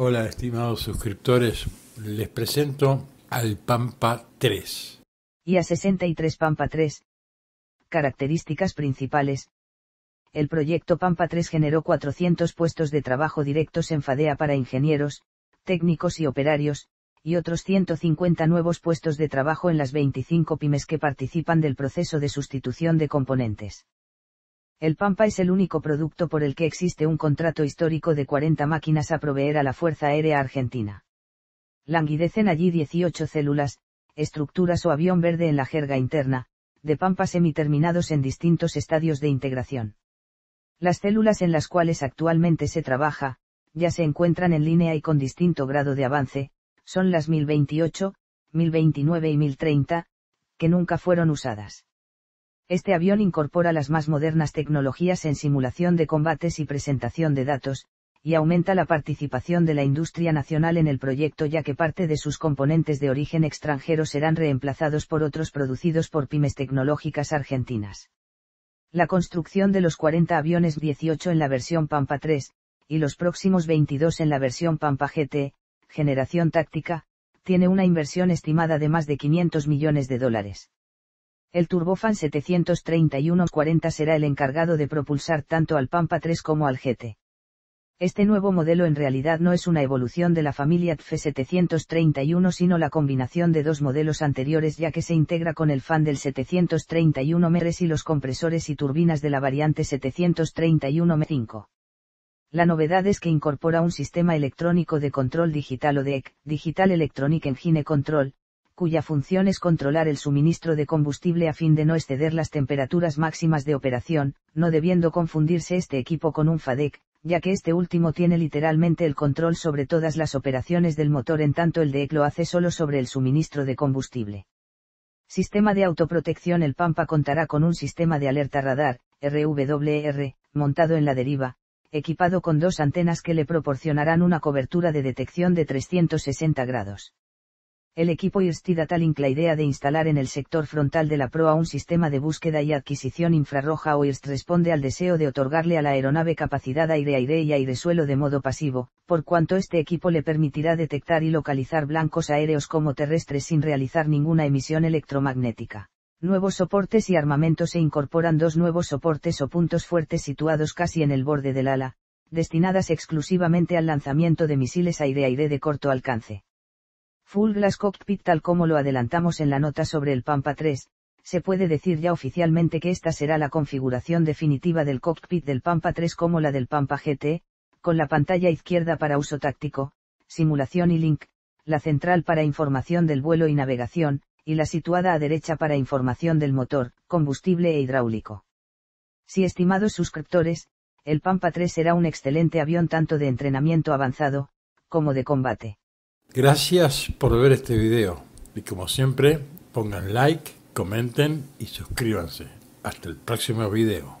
Hola, estimados suscriptores. Les presento al Pampa 3. y a 63 Pampa 3. Características principales. El proyecto Pampa 3 generó 400 puestos de trabajo directos en FADEA para ingenieros, técnicos y operarios, y otros 150 nuevos puestos de trabajo en las 25 pymes que participan del proceso de sustitución de componentes. El Pampa es el único producto por el que existe un contrato histórico de 40 máquinas a proveer a la Fuerza Aérea Argentina. Languidecen allí 18 células, estructuras o avión verde en la jerga interna, de pampas semiterminados en distintos estadios de integración. Las células en las cuales actualmente se trabaja, ya se encuentran en línea y con distinto grado de avance, son las 1028, 1029 y 1030, que nunca fueron usadas. Este avión incorpora las más modernas tecnologías en simulación de combates y presentación de datos, y aumenta la participación de la industria nacional en el proyecto ya que parte de sus componentes de origen extranjero serán reemplazados por otros producidos por pymes tecnológicas argentinas. La construcción de los 40 aviones 18 en la versión Pampa 3, y los próximos 22 en la versión Pampa GT, generación táctica, tiene una inversión estimada de más de 500 millones de dólares. El turbofan 731-40 será el encargado de propulsar tanto al Pampa 3 como al GT. Este nuevo modelo en realidad no es una evolución de la familia TFE 731 sino la combinación de dos modelos anteriores ya que se integra con el fan del 731 MRS y los compresores y turbinas de la variante 731 M5. La novedad es que incorpora un sistema electrónico de control digital o DEC, Digital Electronic Engine Control, cuya función es controlar el suministro de combustible a fin de no exceder las temperaturas máximas de operación, no debiendo confundirse este equipo con un FADEC, ya que este último tiene literalmente el control sobre todas las operaciones del motor en tanto el DEC lo hace solo sobre el suministro de combustible. Sistema de autoprotección El Pampa contará con un sistema de alerta radar, RWR, montado en la deriva, equipado con dos antenas que le proporcionarán una cobertura de detección de 360 grados el equipo tal la idea de instalar en el sector frontal de la proa un sistema de búsqueda y adquisición infrarroja o IRST responde al deseo de otorgarle a la aeronave capacidad aire-aire y aire-suelo de modo pasivo, por cuanto este equipo le permitirá detectar y localizar blancos aéreos como terrestres sin realizar ninguna emisión electromagnética. Nuevos soportes y armamentos se incorporan dos nuevos soportes o puntos fuertes situados casi en el borde del ala, destinadas exclusivamente al lanzamiento de misiles aire-aire de corto alcance Full Glass Cockpit tal como lo adelantamos en la nota sobre el Pampa 3, se puede decir ya oficialmente que esta será la configuración definitiva del cockpit del Pampa 3 como la del Pampa GT, con la pantalla izquierda para uso táctico, simulación y link, la central para información del vuelo y navegación, y la situada a derecha para información del motor, combustible e hidráulico. Si estimados suscriptores, el Pampa 3 será un excelente avión tanto de entrenamiento avanzado, como de combate. Gracias por ver este video y como siempre pongan like, comenten y suscríbanse. Hasta el próximo video.